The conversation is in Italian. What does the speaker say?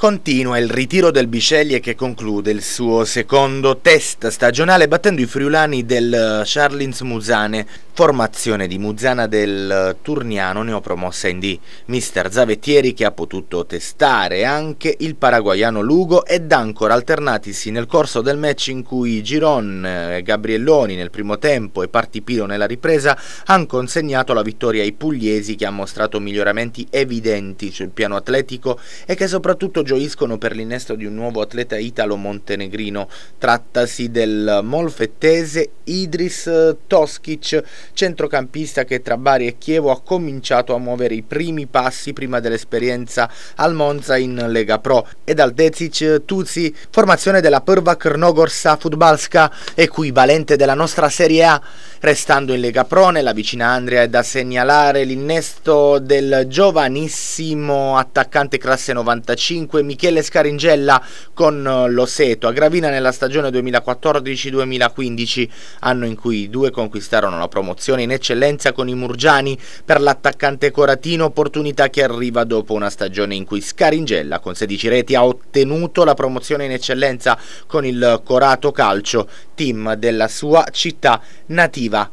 Continua il ritiro del Biceglie che conclude il suo secondo test stagionale battendo i friulani del eh, Charlins Musane Formazione di Muzzana del Turniano neopromossa in D. Mister Zavettieri che ha potuto testare anche il paraguaiano Lugo ed ancora alternatisi nel corso del match in cui Giron, e eh, Gabrielloni nel primo tempo e Partipilo nella ripresa hanno consegnato la vittoria ai pugliesi che hanno mostrato miglioramenti evidenti sul piano atletico e che soprattutto gioiscono per l'innesto di un nuovo atleta italo-montenegrino. Trattasi del molfettese Idris eh, Toskic centrocampista che tra Bari e Chievo ha cominciato a muovere i primi passi prima dell'esperienza al Monza in Lega Pro e dal Dezic Tuzzi, formazione della Prva Krnogorsa Futbalska, equivalente della nostra Serie A. Restando in Lega Pro, nella vicina Andrea è da segnalare l'innesto del giovanissimo attaccante classe 95 Michele Scaringella con l'Oseto a Gravina nella stagione 2014-2015, anno in cui i due conquistarono la promozione promozione in eccellenza con i Murgiani, per l'attaccante Coratino opportunità che arriva dopo una stagione in cui Scaringella con 16 reti ha ottenuto la promozione in eccellenza con il Corato Calcio, team della sua città nativa